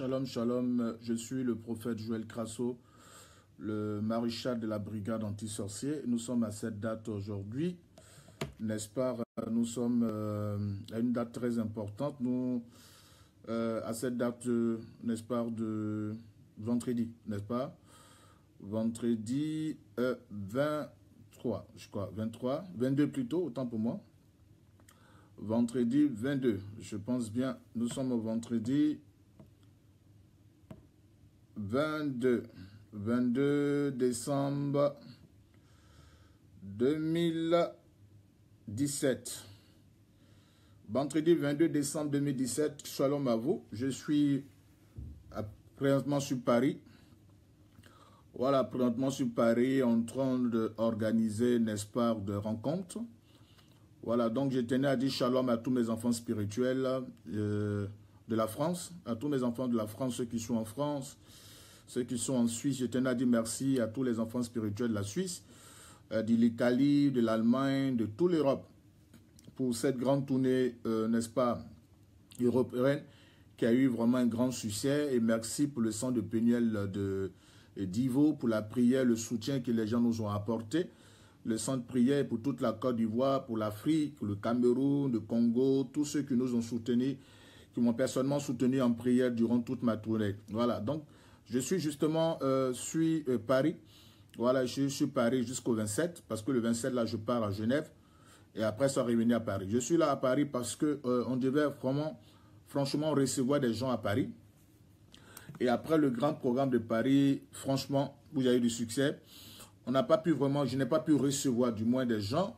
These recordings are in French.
Shalom, shalom, je suis le prophète Joël Crasso, le maréchal de la brigade anti-sorcier. Nous sommes à cette date aujourd'hui, n'est-ce pas Nous sommes euh, à une date très importante, nous, euh, à cette date, n'est-ce pas, de vendredi, n'est-ce pas Vendredi 23, euh, je crois, 23, 22 plutôt, autant pour moi. Vendredi 22, je pense bien, nous sommes au vendredi 22, 22 décembre 2017. Vendredi 22 décembre 2017, shalom à vous. Je suis présentement sur Paris. Voilà, présentement sur Paris, en train d'organiser n'est-ce pas, de rencontre. Voilà, donc je tenais à dire shalom à tous mes enfants spirituels euh, de la France, à tous mes enfants de la France, ceux qui sont en France, ceux qui sont en Suisse. Je tenais à dire merci à tous les enfants spirituels de la Suisse, euh, de l'Italie, de l'Allemagne, de toute l'Europe, pour cette grande tournée, euh, n'est-ce pas, européenne, qui a eu vraiment un grand succès. Et merci pour le sang de Pénuel euh, de d'Ivo, pour la prière, le soutien que les gens nous ont apporté. Le sang de prière pour toute la Côte d'Ivoire, pour l'Afrique, le Cameroun, le Congo, tous ceux qui nous ont soutenus, qui m'ont personnellement soutenu en prière durant toute ma tournée. Voilà, donc je suis justement euh, sur euh, Paris. Voilà, je suis Paris jusqu'au 27, parce que le 27, là, je pars à Genève. Et après, ça revenir à Paris. Je suis là à Paris parce que euh, on devait vraiment, franchement, recevoir des gens à Paris. Et après le grand programme de Paris, franchement, vous avez eu du succès. On n'a pas pu vraiment, je n'ai pas pu recevoir du moins des gens.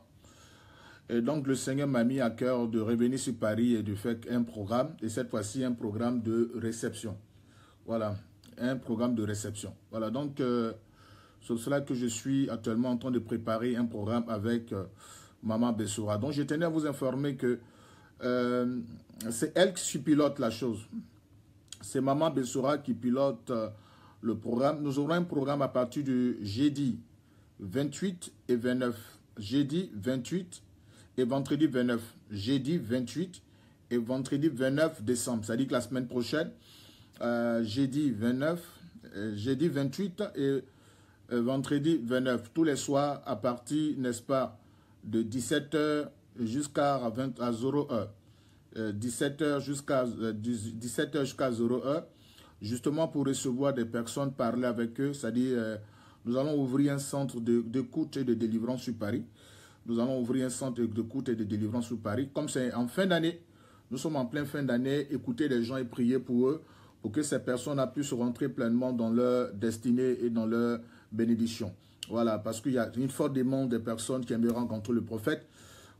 Et donc, le Seigneur m'a mis à cœur de revenir sur Paris et de faire un programme. Et cette fois-ci, un programme de réception. Voilà un programme de réception. Voilà, donc sur euh, c'est cela que je suis actuellement en train de préparer un programme avec euh, Maman Bessoura. Donc je tenais à vous informer que euh, c'est elle qui pilote la chose. C'est Maman Bessoura qui pilote le programme. Nous aurons un programme à partir du jeudi 28 et 29. Jeudi 28 et vendredi 29. Jeudi 28 et vendredi 29 décembre. C'est-à-dire que la semaine prochaine, euh, jeudi 29, euh, jeudi 28 et euh, vendredi 29, tous les soirs à partir, n'est-ce pas, de 17h jusqu'à 0h. 17h jusqu'à 17 0h, justement pour recevoir des personnes, parler avec eux, c'est-à-dire nous allons ouvrir un centre d'écoute et de délivrance sur Paris. Nous allons ouvrir un centre d'écoute et de délivrance sur Paris. Comme c'est en fin d'année, nous sommes en plein fin d'année, écouter les gens et prier pour eux pour que ces personnes puissent rentrer pleinement dans leur destinée et dans leur bénédiction. Voilà, parce qu'il y a une forte demande des personnes qui aimeraient rencontrer le prophète.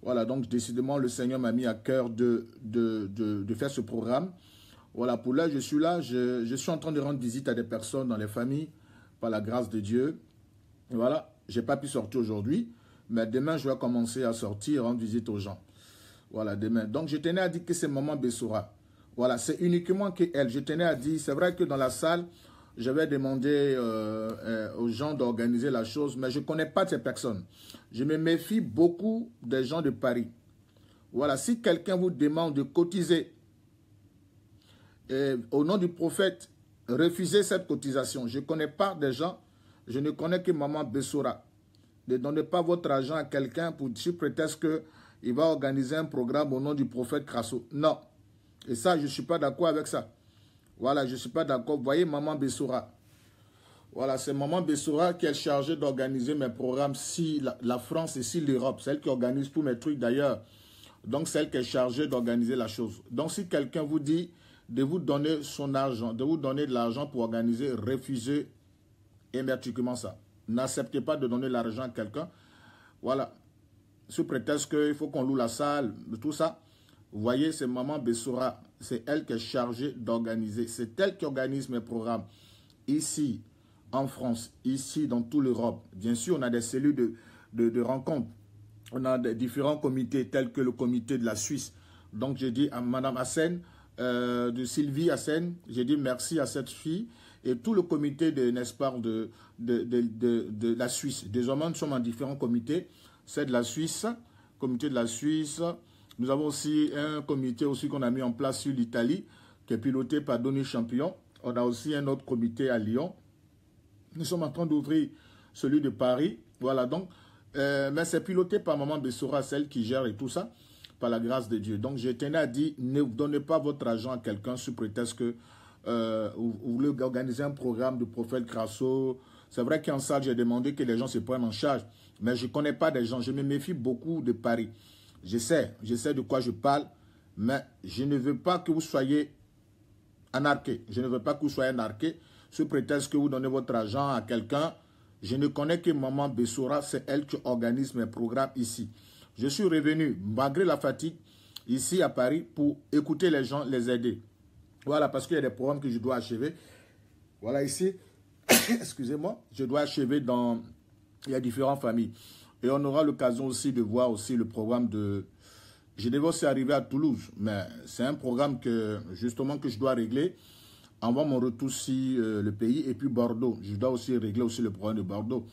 Voilà, donc décidément, le Seigneur m'a mis à cœur de, de, faire ce programme. Voilà, pour là, je suis là, je, suis en train de rendre visite à des personnes dans les familles, par la grâce de Dieu. Voilà, je n'ai pas pu sortir aujourd'hui, mais demain, je vais commencer à sortir, rendre visite aux gens. Voilà, demain. Donc, je tenais à dire que c'est Maman Bessoura. Voilà, c'est uniquement qu'elle. Je tenais à dire, c'est vrai que dans la salle, je vais demander euh, euh, aux gens d'organiser la chose, mais je ne connais pas ces personnes. Je me méfie beaucoup des gens de Paris. Voilà, si quelqu'un vous demande de cotiser euh, au nom du prophète, refusez cette cotisation. Je ne connais pas des gens, je ne connais que Maman Bessoura. Ne donnez pas votre argent à quelqu'un pour sous prétexte qu'il va organiser un programme au nom du prophète Crasso. Non. Et ça, je ne suis pas d'accord avec ça. Voilà, je ne suis pas d'accord. Vous voyez, maman Bessoura. Voilà, c'est maman Bessoura qui est chargée d'organiser mes programmes si la, France et si l'Europe. Celle qui organise tous mes trucs d'ailleurs. Donc, celle qui est chargée d'organiser la chose. Donc, si quelqu'un vous dit de vous donner son argent, de vous donner de l'argent pour organiser, refusez émertiquement ça. N'acceptez pas de donner l'argent à quelqu'un. Voilà. Sous prétexte qu'il faut qu'on loue la salle, tout ça. Vous voyez, c'est Maman Bessora, c'est elle qui est chargée d'organiser. C'est elle qui organise mes programmes ici en France, ici dans toute l'Europe. Bien sûr, on a des cellules de, de, rencontres. On a des différents comités tels que le comité de la Suisse. Donc, j'ai dit à Madame Hassen, euh, de Sylvie Hassen, j'ai dit merci à cette fille et tout le comité, de, nest de, de, la Suisse. Désormais, nous sommes en différents comités. C'est de la Suisse, comité de la Suisse, nous avons aussi un comité aussi qu'on a mis en place sur l'Italie, qui est piloté par Donny Champion. On a aussi un autre comité à Lyon. Nous sommes en train d'ouvrir celui de Paris. Voilà, donc, euh, mais c'est piloté par Maman Bessoura, celle qui gère et tout ça, par la grâce de Dieu. Donc, je tenais à dire, ne donnez pas votre argent à quelqu'un sous prétexte que euh, vous, voulez organiser un programme de prophète Crasso. C'est vrai qu'en salle, j'ai demandé que les gens se prennent en charge, mais je ne connais pas des gens. Je me méfie beaucoup de Paris. Je sais, je sais de quoi je parle, mais je ne veux pas que vous soyez anarqué. Je ne veux pas que vous soyez anarqué sous prétexte que vous donnez votre argent à quelqu'un. Je ne connais que Maman Bessora, c'est elle qui organise mes programmes ici. Je suis revenu, malgré la fatigue, ici à Paris pour écouter les gens, les aider. Voilà, parce qu'il y a des programmes que je dois achever. Voilà, ici, excusez-moi, je dois achever dans... Il y a différentes familles. Et on aura l'occasion aussi de voir aussi le programme de... Je devais aussi arriver à Toulouse, mais c'est un programme que, justement, que je dois régler avant mon retour si euh, le pays. Et puis Bordeaux, je dois aussi régler aussi le programme de Bordeaux.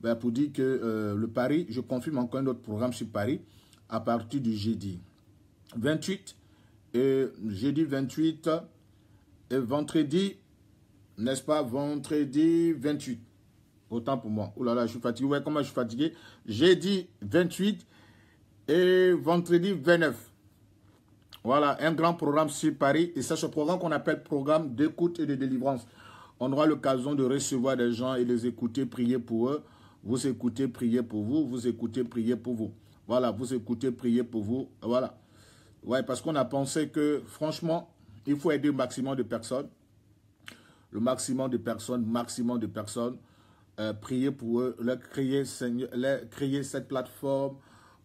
Ben, pour dire que euh, le Paris, je confirme encore un autre programme sur Paris à partir du jeudi 28. Et jeudi 28 et vendredi, n'est-ce pas, vendredi 28. Autant pour moi. Oh là là, je suis fatigué. Ouais, comment je suis fatigué Jeudi 28 et vendredi 29. Voilà, un grand programme sur Paris. Et c'est ce programme qu'on appelle programme d'écoute et de délivrance. On aura l'occasion de recevoir des gens et les écouter, prier pour eux. Vous écoutez, prier pour vous. Vous écoutez, prier pour vous. Voilà, vous écoutez, prier pour vous. Voilà. Ouais, parce qu'on a pensé que, franchement, il faut aider le maximum de personnes. Le maximum de personnes, maximum de personnes. Euh, prier pour eux, leur créer, créer cette plateforme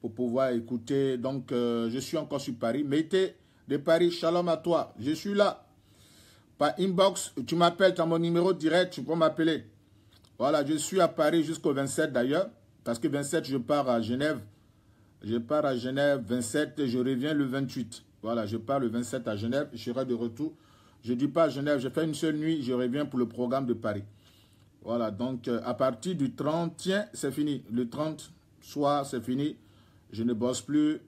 pour pouvoir écouter. Donc, euh, je suis encore sur Paris. Mettez de Paris, shalom à toi. Je suis là. Par inbox, tu m'appelles, tu as mon numéro direct, tu peux m'appeler. Voilà, je suis à Paris jusqu'au 27 d'ailleurs, parce que 27, je pars à Genève. Je pars à Genève 27 et je reviens le 28. Voilà, je pars le 27 à Genève, je serai de retour. Je ne dis pas à Genève, je fais une seule nuit, je reviens pour le programme de Paris. Voilà, donc euh, à partir du 30, c'est fini. Le 30 soir, c'est fini. Je ne bosse plus.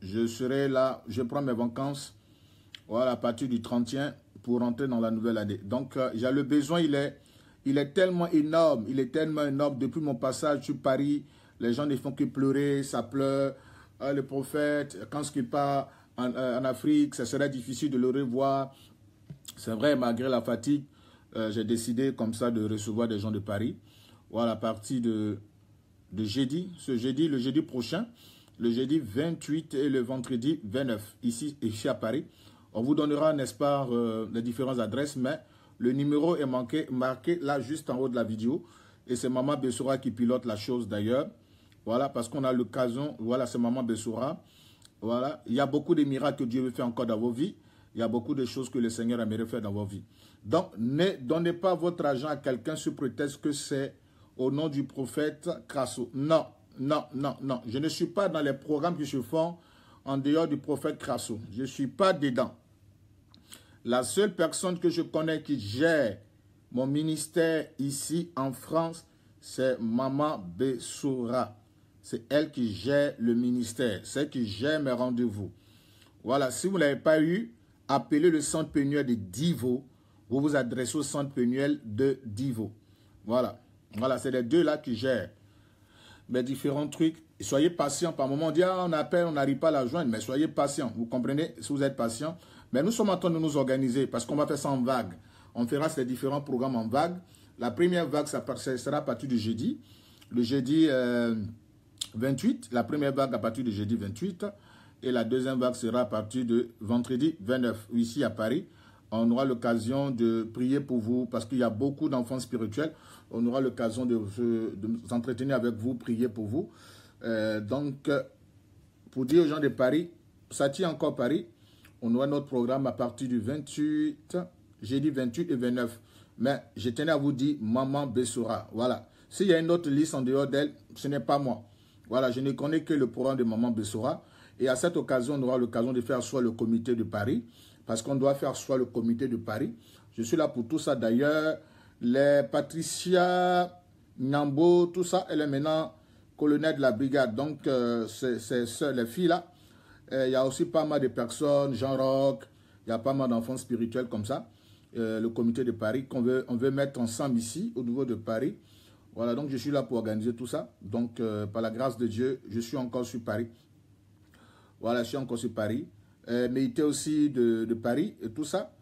Je serai là, je prends mes vacances. Voilà, à partir du 31 pour rentrer dans la nouvelle année. Donc, j'ai euh, le besoin, il est, il est tellement énorme. Il est tellement énorme. Depuis mon passage sur Paris, les gens ne font que pleurer, ça pleure. Ah, le prophète, quand ce qu'il part euh, en, Afrique, ça serait difficile de le revoir. C'est vrai, malgré la fatigue. Euh, j'ai décidé comme ça de recevoir des gens de Paris. Voilà, à partir de, jeudi, ce jeudi, le jeudi prochain, le jeudi 28 et le vendredi 29, ici, ici à Paris. On vous donnera, n'est-ce pas, euh, les différentes adresses, mais le numéro est marqué là, juste en haut de la vidéo. Et c'est Maman Bessoura qui pilote la chose, d'ailleurs. Voilà, parce qu'on a l'occasion, voilà, c'est Maman Bessoura. Voilà, il y a beaucoup de miracles que Dieu veut faire encore dans vos vies. Il y a beaucoup de choses que le Seigneur aimerait faire dans vos vies. Donc, ne donnez pas votre argent à quelqu'un sous prétexte que c'est au nom du prophète Crasso. Non, non, non, non. Je ne suis pas dans les programmes qui se font en dehors du prophète Crasso. Je ne suis pas dedans. La seule personne que je connais qui gère mon ministère ici en France, c'est Maman Bessoura. C'est elle qui gère le ministère. C'est elle qui gère mes rendez-vous. Voilà, si vous ne l'avez pas eu, appelez le centre pénuel de Divo. Vous vous adressez au centre pénuel de Divo. Voilà. Voilà, c'est les deux là qui gèrent mes différents trucs. soyez patient. Par moment, on dit, ah, on appelle, on n'arrive pas à la joindre. Mais soyez patient. Vous comprenez si vous êtes patient. Mais nous sommes en train de nous organiser parce qu'on va faire ça en vague. On fera ces différents programmes en vague. La première vague, ça sera à partir du jeudi. Le jeudi 28. Euh, la première vague à partir du jeudi 28 et la deuxième vague sera à partir de vendredi 29, ici à Paris. On aura l'occasion de prier pour vous parce qu'il y a beaucoup d'enfants spirituels. On aura l'occasion de, s'entretenir avec vous, prier pour vous. Euh, donc, pour dire aux gens de Paris, ça tient encore Paris. On aura notre programme à partir du 28, jeudi 28 et 29. Mais je tenais à vous dire, maman Bessora. Voilà. S'il y a une autre liste en dehors d'elle, ce n'est pas moi. Voilà, je ne connais que le programme de maman Bessora. Et à cette occasion, on aura l'occasion de faire soit le comité de Paris, parce qu'on doit faire soit le comité de Paris. Je suis là pour tout ça. D'ailleurs, les Patricia Nyambo, tout ça, elle est maintenant colonel de la brigade. Donc, euh, c'est les filles-là. Il y a aussi pas mal de personnes, Jean Rock, il y a pas mal d'enfants spirituels comme ça. Euh, le comité de Paris qu'on veut, on veut mettre ensemble ici, au niveau de Paris. Voilà, donc je suis là pour organiser tout ça. Donc, euh, par la grâce de Dieu, je suis encore sur Paris. Voilà, je suis encore sur Paris. Euh, mais il était aussi de, Paris et tout ça.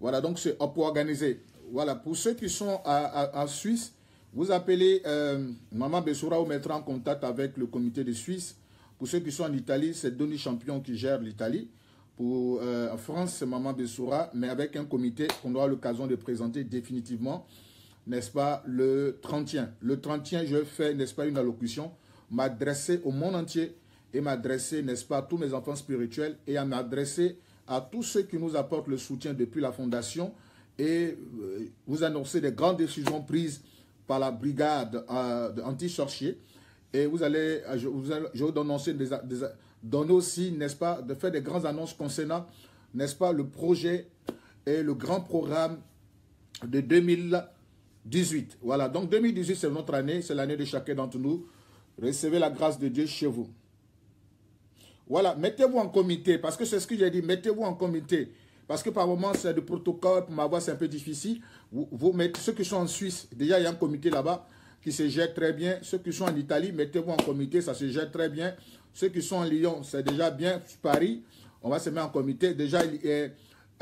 Voilà, donc c'est pour organiser. Voilà, pour ceux qui sont en Suisse, vous appelez euh, Maman Bessoura ou mettre en contact avec le comité de Suisse. Pour ceux qui sont en Italie, c'est Denis Champion qui gère l'Italie. Pour euh, France, c'est Maman Bessoura, mais avec un comité qu'on aura l'occasion de présenter définitivement, n'est-ce pas, le 31. Le 31, je fais, n'est-ce pas, une allocution m'adresser au monde entier et m'adresser, n'est-ce pas, à tous mes enfants spirituels et à m'adresser à tous ceux qui nous apportent le soutien depuis la fondation et euh, vous annoncer des grandes décisions prises par la brigade euh, anti-sorcier. Et euh, vous allez, je vais vous annoncer des, donner aussi, n'est-ce pas, de faire des grandes annonces concernant, n'est-ce pas, le projet et le grand programme de 2018. Voilà, donc 2018, c'est notre année, c'est l'année de chacun d'entre nous. Recevez la grâce de Dieu chez vous. Voilà, mettez-vous en comité, parce que c'est ce que j'ai dit, mettez-vous en comité. Parce que par moment, c'est du protocole, pour ma voix, c'est un peu difficile. Vous, mettez, ceux qui sont en Suisse, déjà, il y a un comité là-bas qui se gère très bien. Ceux qui sont en Italie, mettez-vous en comité, ça se gère très bien. Ceux qui sont en Lyon, c'est déjà bien. Paris, on va se mettre en comité. Déjà,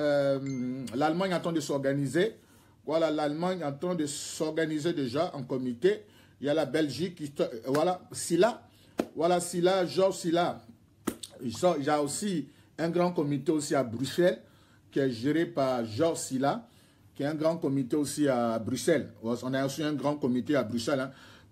euh, l'Allemagne est en train de s'organiser. Voilà, l'Allemagne est en train de s'organiser déjà en comité. Il y a la Belgique, qui, voilà, Silla, voilà, Silla, Georges Silla, il y a aussi un grand comité aussi à Bruxelles qui est géré par Georges Silla, qui est un grand comité aussi à Bruxelles. On a aussi un grand comité à Bruxelles, hein,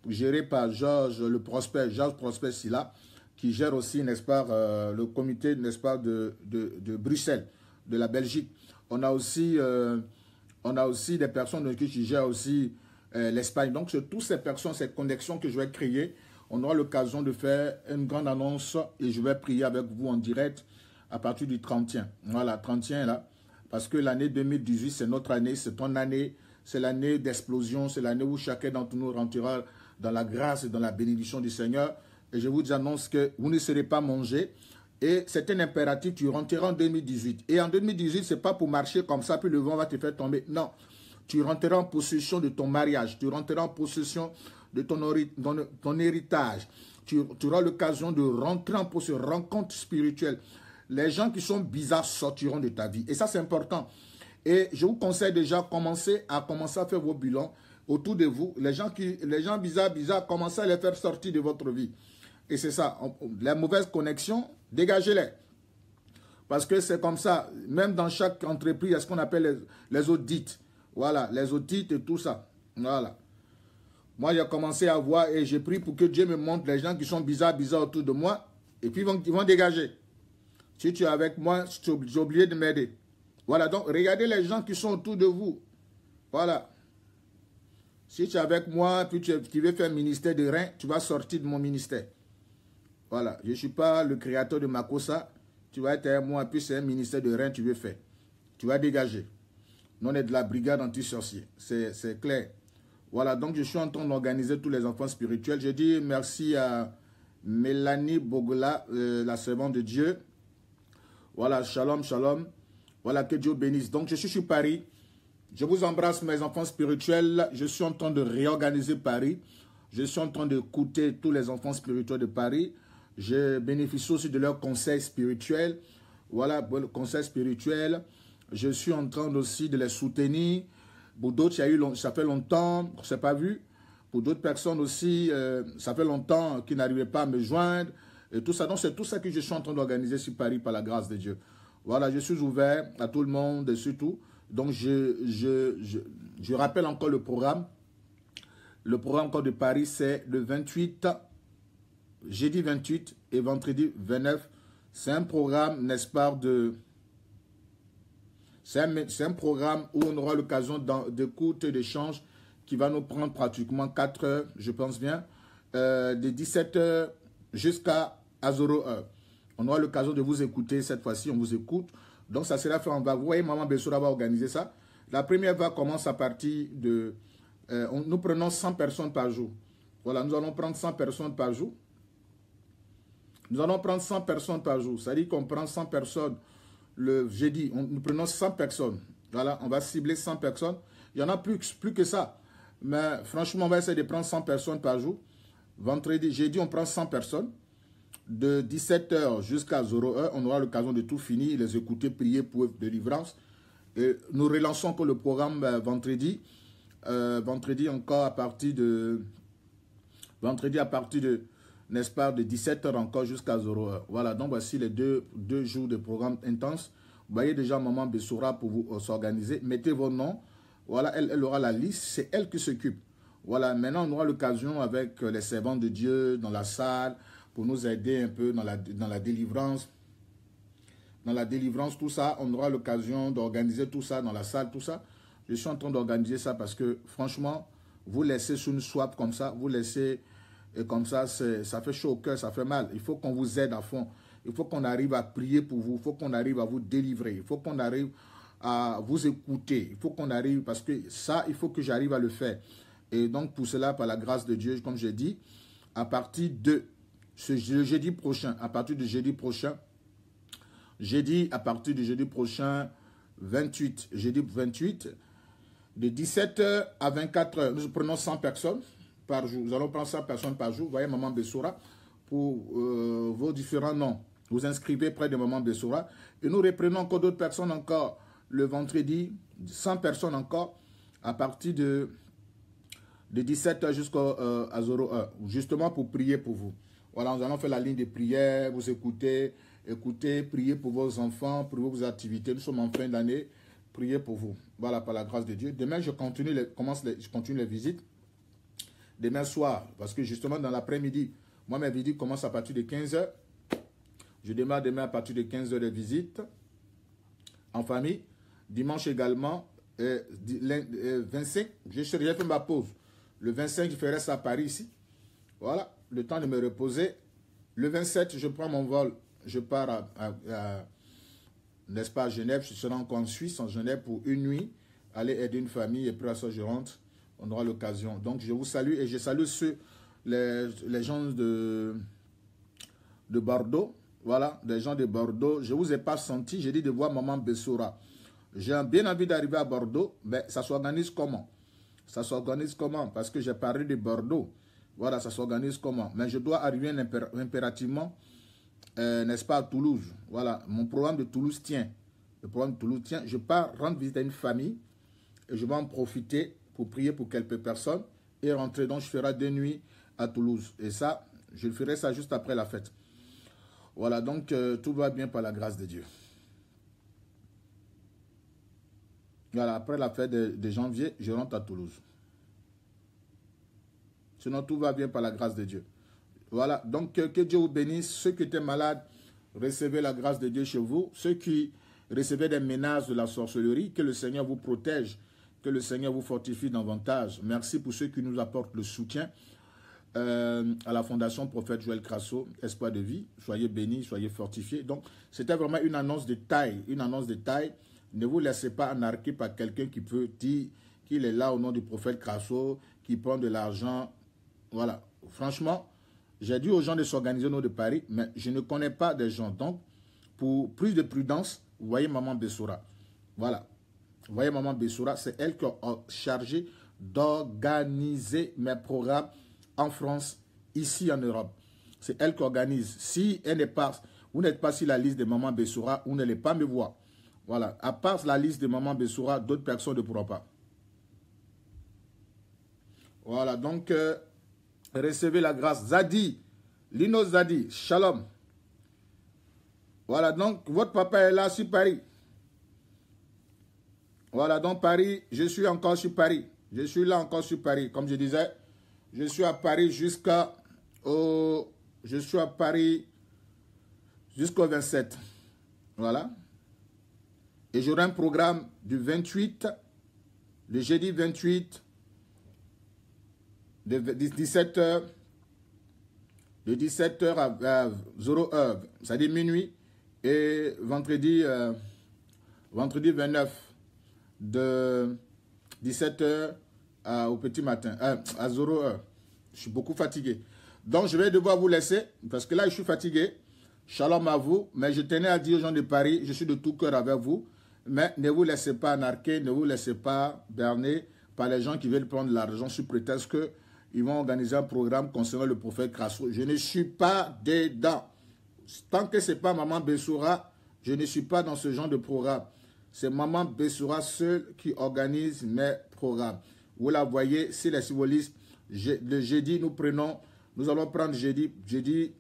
géré par Georges le Prospect, Georges Prospect Silla, qui gère aussi, euh, le comité, de, Bruxelles, de la Belgique. On a aussi, euh, des personnes qui gèrent aussi euh, l'Espagne. Donc, toutes ces personnes, ces connexions que je vais créer, on aura l'occasion de faire une grande annonce et je vais prier avec vous en direct à partir du 31. Voilà, 31 là. Parce que l'année 2018, c'est notre année, c'est ton année, c'est l'année d'explosion, c'est l'année où chacun d'entre nous rentrera dans la grâce et dans la bénédiction du Seigneur. Et je vous annonce que vous ne serez pas mangés. Et c'est un impératif, tu rentreras en 2018. Et en 2018, c'est pas pour marcher comme ça, puis le vent va te faire tomber. Non, tu rentreras en possession de ton mariage, tu rentreras en possession de ton, ton, héritage. Tu, auras l'occasion de rentrer en de rencontre spirituelle. Les gens qui sont bizarres sortiront de ta vie. Et ça, c'est important. Et je vous conseille déjà commencer à commencer à faire vos bilans autour de vous. Les gens, qui, les gens bizarres, bizarres, commencez à les faire sortir de votre vie. Et c'est ça. Les mauvaises connexions, dégagez-les. Parce que c'est comme ça, même dans chaque entreprise, il y a ce qu'on appelle les, audits. Voilà, les audits et tout ça. Voilà. Moi, j'ai commencé à voir et j'ai pris pour que Dieu me montre les gens qui sont bizarres, bizarres autour de moi. Et puis, ils vont, dégager. Si tu es avec moi, j'ai oublié de m'aider. Voilà, donc, regardez les gens qui sont autour de vous. Voilà. Si tu es avec moi, puis tu, veux faire ministère de rein, tu vas sortir de mon ministère. Voilà, je ne suis pas le créateur de Makosa. Tu vas être avec moi, puis c'est un ministère de rein, tu veux faire. Tu vas dégager. Nous, on est de la brigade anti-sorcier. C'est clair. Voilà, donc je suis en train d'organiser tous les enfants spirituels. Je dis merci à Mélanie Bogola, euh, la servante de Dieu. Voilà, shalom, shalom. Voilà, que Dieu bénisse. Donc je suis sur Paris. Je vous embrasse mes enfants spirituels. Je suis en train de réorganiser Paris. Je suis en train d'écouter tous les enfants spirituels de Paris. Je bénéficie aussi de leurs conseil spirituel. Voilà, conseil spirituel. Je suis en train aussi de les soutenir. Pour d'autres, ça fait longtemps je ne s'est pas vu. Pour d'autres personnes aussi, euh, ça fait longtemps qu'ils n'arrivaient pas à me joindre. Et tout ça. Donc, c'est tout ça que je suis en train d'organiser sur Paris par la grâce de Dieu. Voilà, je suis ouvert à tout le monde et surtout. Donc, je, je, je rappelle encore le programme. Le programme encore de Paris, c'est le 28, jeudi 28 et vendredi 29. C'est un programme, n'est-ce pas, de c'est un, programme où on aura l'occasion de et d'échange qui va nous prendre pratiquement 4 heures, je pense bien, euh, de 17h jusqu'à 0h. On aura l'occasion de vous écouter cette fois-ci, on vous écoute. Donc ça sera fait, on va, vous voyez, Maman Bessoura va organiser ça. La première va commence à partir de... Euh, nous prenons 100 personnes par jour. Voilà, nous allons prendre 100 personnes par jour. Nous allons prendre 100 personnes par jour. ça dit qu'on prend 100 personnes le jeudi, on, nous prenons 100 personnes. Voilà, on va cibler 100 personnes. Il y en a plus, plus que ça. Mais franchement, on va essayer de prendre 100 personnes par jour. Vendredi, jeudi, on prend 100 personnes. De 17h jusqu'à 0h, on aura l'occasion de tout finir, les écouter, prier pour délivrance. Et nous relançons encore le programme euh, vendredi. Euh, vendredi encore à partir de... Vendredi à partir de n'est-ce pas, de 17h encore jusqu'à 0h. Voilà, donc voici les deux, deux jours de programme intense. Vous voyez déjà Maman Bessoura pour vous euh, s'organiser. Mettez vos noms. Voilà, elle, aura la liste. C'est elle qui s'occupe. Voilà, maintenant on aura l'occasion avec euh, les servants de Dieu dans la salle pour nous aider un peu dans la, dans la délivrance. Dans la délivrance, tout ça, on aura l'occasion d'organiser tout ça dans la salle, tout ça. Je suis en train d'organiser ça parce que franchement, vous laissez sous une swap comme ça, vous laissez et comme ça, ça fait chaud au cœur, ça fait mal. Il faut qu'on vous aide à fond. Il faut qu'on arrive à prier pour vous. Il faut qu'on arrive à vous délivrer. Il faut qu'on arrive à vous écouter. Il faut qu'on arrive, parce que ça, il faut que j'arrive à le faire. Et donc, pour cela, par la grâce de Dieu, comme j'ai dit, à partir de ce jeudi prochain, à partir de jeudi prochain, jeudi, à partir du jeudi prochain, 28, jeudi 28, de 17h à 24h, nous prenons 100 personnes jour. Nous allons prendre 100 personnes par jour. Voyez Maman Bessoura pour euh, vos différents noms. Vous inscrivez près de Maman Bessoura. Et nous reprenons encore d'autres personnes encore le vendredi. 100 personnes encore à partir de, de 17h jusqu'à euh, 01. Justement pour prier pour vous. Voilà, nous allons faire la ligne de prière. Vous écoutez, écoutez, priez pour vos enfants, pour vos activités. Nous sommes en fin d'année priez pour vous. Voilà, par la grâce de Dieu. Demain, je continue les, commence les, je continue les visites demain soir, parce que justement dans l'après-midi, moi mes vidéos commencent à partir de 15h. Je démarre demain à partir de 15h de visite en famille. Dimanche également, euh, le euh, 25, je serai fait ma pause. Le 25, je ferai ça à Paris ici. Voilà, le temps de me reposer. Le 27, je prends mon vol. Je pars à, n'est-ce pas, Genève. Je serai encore en Suisse, en Genève, pour une nuit, aller aider une famille et puis à ça, je rentre on aura l'occasion. Donc, je vous salue et je salue ceux, les, gens de, de Bordeaux. Voilà, des gens de Bordeaux. Je vous ai pas senti. J'ai dit de voir Maman Bessoura. J'ai bien envie d'arriver à Bordeaux, mais ça s'organise comment Ça s'organise comment Parce que j'ai parlé de Bordeaux. Voilà, ça s'organise comment Mais je dois arriver impérativement, euh, n'est-ce pas, à Toulouse. Voilà, mon programme de Toulouse tient. Le programme de Toulouse tient. Je pars rendre visite à une famille et je vais en profiter prier pour quelques personnes et rentrer. Donc, je ferai des nuits à Toulouse. Et ça, je ferai ça juste après la fête. Voilà, donc euh, tout va bien par la grâce de Dieu. Voilà, après la fête de, janvier, je rentre à Toulouse. Sinon, tout va bien par la grâce de Dieu. Voilà, donc euh, que Dieu vous bénisse. Ceux qui étaient malades, recevez la grâce de Dieu chez vous. Ceux qui recevaient des menaces de la sorcellerie, que le Seigneur vous protège que le Seigneur vous fortifie davantage. Merci pour ceux qui nous apportent le soutien euh, à la Fondation Prophète Joël Crasso, Espoir de vie. Soyez bénis, soyez fortifiés. Donc, c'était vraiment une annonce de taille, une annonce de taille. Ne vous laissez pas anarquer par quelqu'un qui peut dire qu'il est là au nom du prophète Crasso, qui prend de l'argent. Voilà. Franchement, j'ai dit aux gens de s'organiser au nom de Paris, mais je ne connais pas des gens. Donc, pour plus de prudence, voyez Maman Bessora. Voilà. Vous voyez, Maman Bessoura, c'est elle qui a chargé d'organiser mes programmes en France, ici en Europe. C'est elle qui organise. Si elle n'est pas, vous n'êtes pas sur la liste de Maman Bessoura, vous n'allez pas me voir. Voilà. À part la liste de Maman Bessoura, d'autres personnes ne pourront pas. Voilà. Donc, euh, recevez la grâce. Zadi, Lino Zadi, Shalom. Voilà. Donc, votre papa est là sur Paris. Voilà, donc Paris, je suis encore sur Paris. Je suis là encore sur Paris. Comme je disais, je suis à Paris jusqu'à... Oh, je suis à Paris jusqu'au 27. Voilà. Et j'aurai un programme du 28, le jeudi 28, de 17h, de 17h à, 0h, c'est-à-dire minuit, et vendredi, euh, vendredi 29 de 17h au petit matin, euh, à 0h. Je suis beaucoup fatigué. Donc, je vais devoir vous laisser parce que là, je suis fatigué. Shalom à vous. Mais je tenais à dire aux gens de Paris, je suis de tout cœur avec vous. Mais ne vous laissez pas narquer ne vous laissez pas berner par les gens qui veulent prendre l'argent sous prétexte qu'ils vont organiser un programme concernant le prophète Crasso. Je ne suis pas dedans. Tant que ce n'est pas Maman Bessoura, je ne suis pas dans ce genre de programme. C'est Maman Bessoura seule qui organise mes programmes. Vous la voyez, c'est les symbolisme. le jeudi, nous prenons, nous allons prendre jeudi, jeudi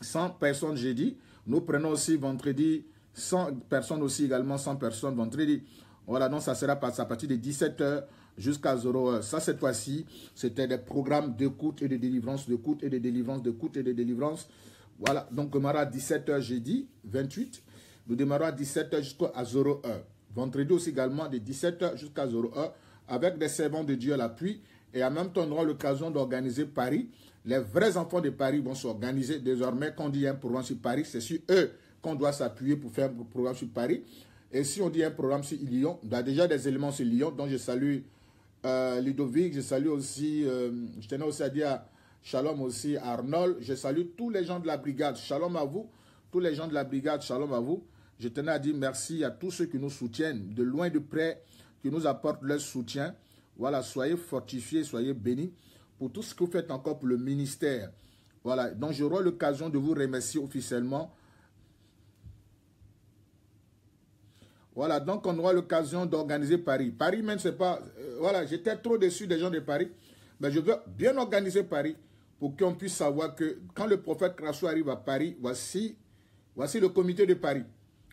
100 personnes jeudi. Nous prenons aussi vendredi 100 personnes aussi également, 100 personnes vendredi. Voilà, donc ça sera à partir de 17h jusqu'à 0h. Ça, cette fois-ci, c'était des programmes d'écoute et de délivrance, de d'écoute et de délivrance, de d'écoute et de délivrance. Voilà, donc Marat, 17h jeudi, 28. Nous démarrons à 17h jusqu'à 01. h Vendredi aussi également de 17h jusqu'à 01 avec des servants de Dieu à l'appui. Et en même temps, nous aurons l'occasion d'organiser Paris. Les vrais enfants de Paris vont s'organiser. Désormais, quand on dit un programme sur Paris, c'est sur eux qu'on doit s'appuyer pour faire un programme sur Paris. Et si on dit un programme sur Lyon, on a déjà des éléments sur Lyon, dont je salue euh, Ludovic, je salue aussi, euh, je tenais aussi à dire Shalom aussi Arnold, je salue tous les gens de la brigade, Shalom à vous, tous les gens de la brigade, Shalom à vous. Je tenais à dire merci à tous ceux qui nous soutiennent, de loin de près, qui nous apportent leur soutien. Voilà, soyez fortifiés, soyez bénis pour tout ce que vous faites encore pour le ministère. Voilà, donc j'aurai l'occasion de vous remercier officiellement. Voilà, donc on aura l'occasion d'organiser Paris. Paris même, c'est pas... Euh, voilà, j'étais trop déçu des gens de Paris. Mais je veux bien organiser Paris pour qu'on puisse savoir que quand le prophète Crasso arrive à Paris, voici, voici le comité de Paris.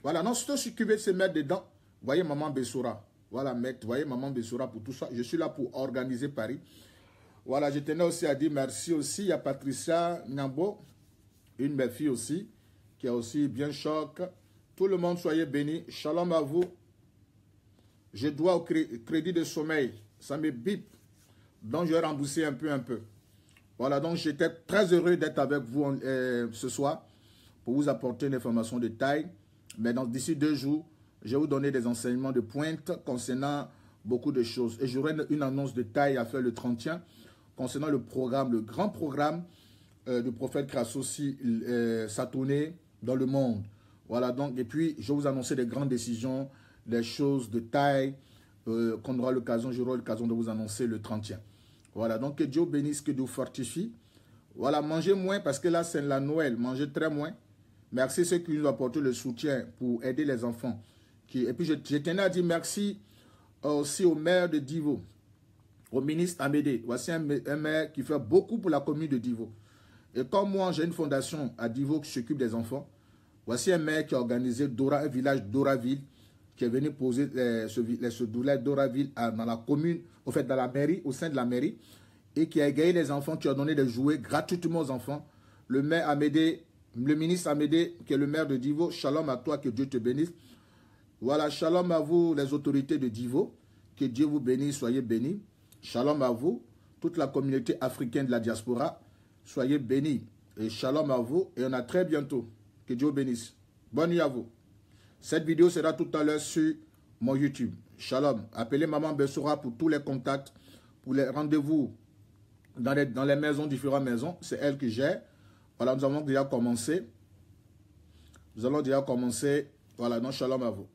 Voilà, non, c'est qui veut se mettre dedans. Voyez maman Bessoura. Voilà, maître, voyez maman Bessoura pour tout ça. Je suis là pour organiser Paris. Voilà, je tenais aussi à dire merci aussi. à Patricia Nyambo, une belle fille aussi, qui a aussi bien choc. Tout le monde, soyez bénis. Shalom à vous. Je dois au crédit de sommeil. Ça me bip. Donc, je vais rembourser un peu, un peu. Voilà, donc j'étais très heureux d'être avec vous euh, ce soir pour vous apporter une information de taille. Mais d'ici deux jours, je vais vous donner des enseignements de pointe concernant beaucoup de choses. Et j'aurai une annonce de taille à faire le 31 concernant le programme, le grand programme euh, du prophète qui euh, sa tournée dans le monde. Voilà donc, et puis je vais vous annoncer des grandes décisions, des choses de taille euh, qu'on aura l'occasion, j'aurai l'occasion de vous annoncer le 31. Voilà donc, que Dieu bénisse, que Dieu fortifie. Voilà, mangez moins parce que là c'est la Noël, mangez très moins. Merci ceux qui nous ont apporté le soutien pour aider les enfants. et puis, je, tenais à dire merci euh, aussi au maire de Divo, au ministre Amédée. Voici un, maire qui fait beaucoup pour la commune de Divo. Et comme moi, j'ai une fondation à Divo qui s'occupe des enfants, voici un maire qui a organisé Dora, un village d'Oraville, qui est venu poser ce, doulet d'Auraville d'Oraville dans la commune, au fait, dans la mairie, au sein de la mairie, et qui a égayé les enfants, qui a donné des jouets gratuitement aux enfants. Le maire Amédée le ministre Amédée, qui est le maire de Divo, shalom à toi, que Dieu te bénisse. Voilà, shalom à vous, les autorités de Divo, que Dieu vous bénisse, soyez bénis. Shalom à vous, toute la communauté africaine de la diaspora, soyez bénis. Et shalom à vous, et on a très bientôt. Que Dieu vous bénisse. Bonne nuit à vous. Cette vidéo sera tout à l'heure sur mon YouTube. Shalom. Appelez Maman Bessora pour tous les contacts, pour les rendez-vous dans les, dans les maisons, différentes maisons. C'est elle que j'ai. Voilà, nous allons déjà commencer. Nous allons déjà commencer. Voilà, non, shalom à vous.